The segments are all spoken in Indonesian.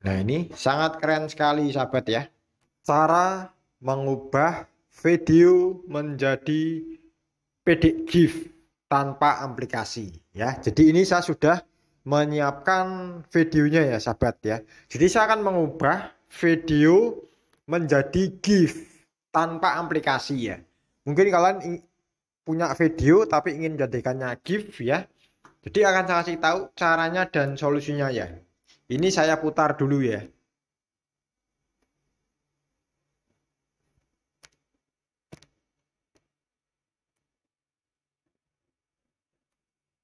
Nah ini sangat keren sekali sahabat ya. Cara mengubah video menjadi PDF GIF tanpa aplikasi ya. Jadi ini saya sudah menyiapkan videonya ya sahabat ya. Jadi saya akan mengubah video menjadi GIF tanpa aplikasi ya. Mungkin kalian punya video tapi ingin menjadikannya GIF ya. Jadi akan saya kasih tahu caranya dan solusinya ya. Ini saya putar dulu ya.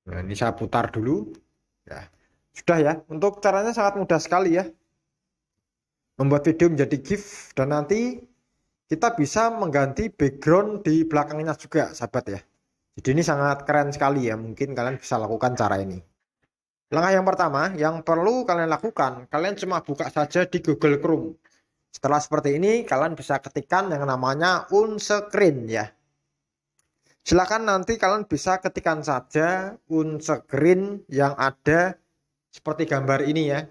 Nah, ini saya putar dulu. Ya. Sudah ya, untuk caranya sangat mudah sekali ya. Membuat video menjadi GIF dan nanti kita bisa mengganti background di belakangnya juga, sahabat ya. Jadi ini sangat keren sekali ya, mungkin kalian bisa lakukan cara ini. Langkah yang pertama yang perlu kalian lakukan, kalian cuma buka saja di Google Chrome. Setelah seperti ini, kalian bisa ketikkan yang namanya unscreen ya. Silahkan nanti kalian bisa ketikkan saja unscreen yang ada seperti gambar ini ya.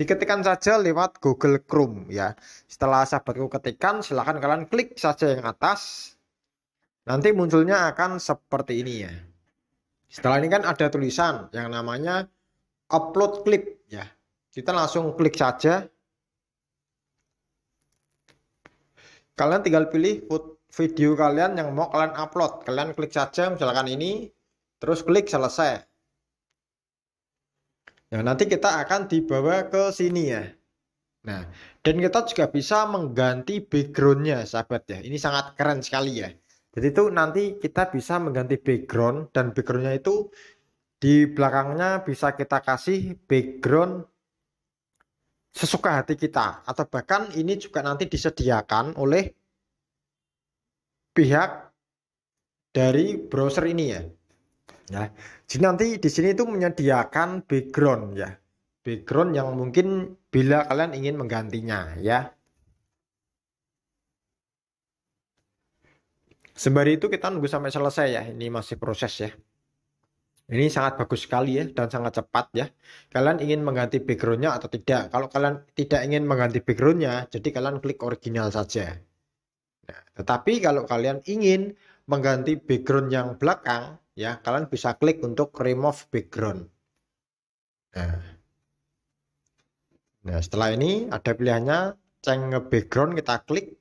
Diketikkan saja lewat Google Chrome ya. Setelah sahabatku ketikkan, silahkan kalian klik saja yang atas. Nanti munculnya akan seperti ini ya. Setelah ini kan ada tulisan yang namanya upload klip ya. Kita langsung klik saja. Kalian tinggal pilih video kalian yang mau kalian upload. Kalian klik saja misalkan ini, terus klik selesai. Nah, nanti kita akan dibawa ke sini ya. Nah, dan kita juga bisa mengganti backgroundnya, sahabat ya. Ini sangat keren sekali ya. Jadi itu nanti kita bisa mengganti background dan backgroundnya itu di belakangnya bisa kita kasih background sesuka hati kita atau bahkan ini juga nanti disediakan oleh pihak dari browser ini ya. Nah, jadi nanti di sini itu menyediakan background ya. Background yang mungkin bila kalian ingin menggantinya ya. Sembari itu kita nunggu sampai selesai ya. Ini masih proses ya. Ini sangat bagus sekali ya dan sangat cepat ya. Kalian ingin mengganti backgroundnya atau tidak? Kalau kalian tidak ingin mengganti backgroundnya, jadi kalian klik original saja. Nah, tetapi kalau kalian ingin mengganti background yang belakang, ya kalian bisa klik untuk remove background. Nah, nah setelah ini ada pilihannya change background kita klik.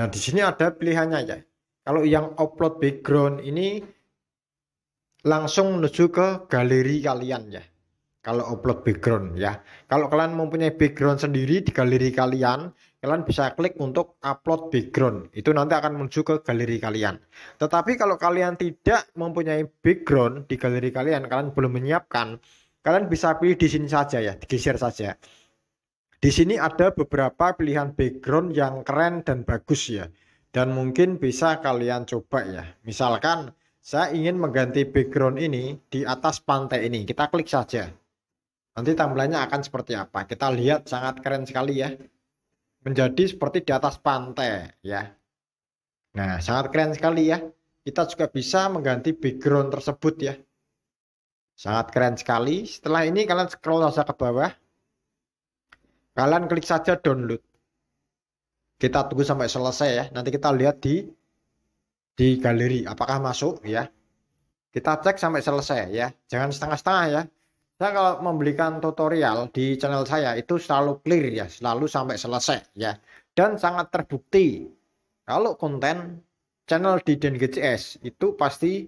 Nah di sini ada pilihannya ya. Kalau yang upload background ini langsung menuju ke galeri kalian ya kalau upload background ya kalau kalian mempunyai background sendiri di galeri kalian kalian bisa klik untuk upload background itu nanti akan menuju ke galeri kalian tetapi kalau kalian tidak mempunyai background di galeri kalian kalian belum menyiapkan kalian bisa pilih di sini saja ya digeser saja di sini ada beberapa pilihan background yang keren dan bagus ya dan mungkin bisa kalian coba ya misalkan saya ingin mengganti background ini di atas pantai ini kita klik saja nanti tampilannya akan seperti apa kita lihat sangat keren sekali ya menjadi seperti di atas pantai ya nah sangat keren sekali ya kita juga bisa mengganti background tersebut ya sangat keren sekali setelah ini kalian scroll saja ke bawah kalian klik saja download kita tunggu sampai selesai ya nanti kita lihat di di galeri apakah masuk ya kita cek sampai selesai ya jangan setengah-setengah ya saya kalau membelikan tutorial di channel saya itu selalu clear ya selalu sampai selesai ya dan sangat terbukti kalau konten channel di GCS itu pasti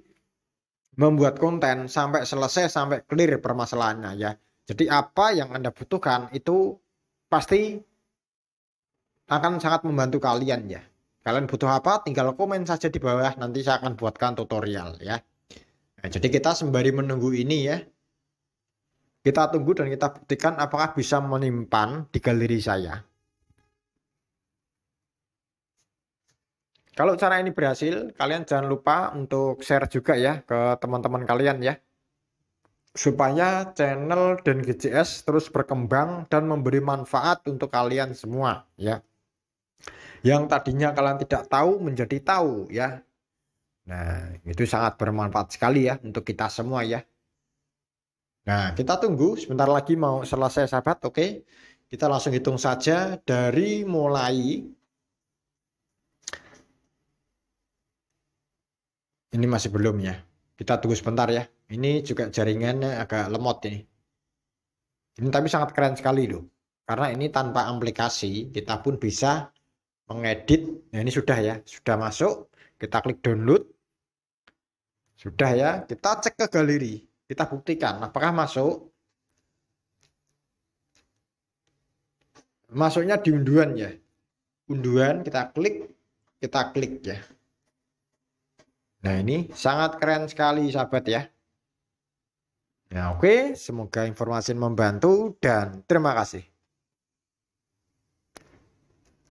membuat konten sampai selesai sampai clear permasalahannya ya jadi apa yang anda butuhkan itu pasti akan sangat membantu kalian ya Kalian butuh apa? Tinggal komen saja di bawah. Nanti saya akan buatkan tutorial ya. Nah, jadi kita sembari menunggu ini ya. Kita tunggu dan kita buktikan apakah bisa menyimpan di galeri saya. Kalau cara ini berhasil, kalian jangan lupa untuk share juga ya ke teman-teman kalian ya. Supaya channel dan GCS terus berkembang dan memberi manfaat untuk kalian semua ya yang tadinya kalian tidak tahu menjadi tahu ya. Nah, itu sangat bermanfaat sekali ya untuk kita semua ya. Nah, kita tunggu sebentar lagi mau selesai sahabat, oke. Okay? Kita langsung hitung saja dari mulai Ini masih belum ya. Kita tunggu sebentar ya. Ini juga jaringannya agak lemot ini. Ini tapi sangat keren sekali loh. Karena ini tanpa aplikasi, kita pun bisa mengedit. Nah, ini sudah ya, sudah masuk. Kita klik download. Sudah ya, kita cek ke galeri. Kita buktikan apakah masuk. Masuknya di unduhan ya. unduhan kita klik, kita klik ya. Nah, ini sangat keren sekali sahabat ya. Nah, oke, semoga informasi membantu dan terima kasih.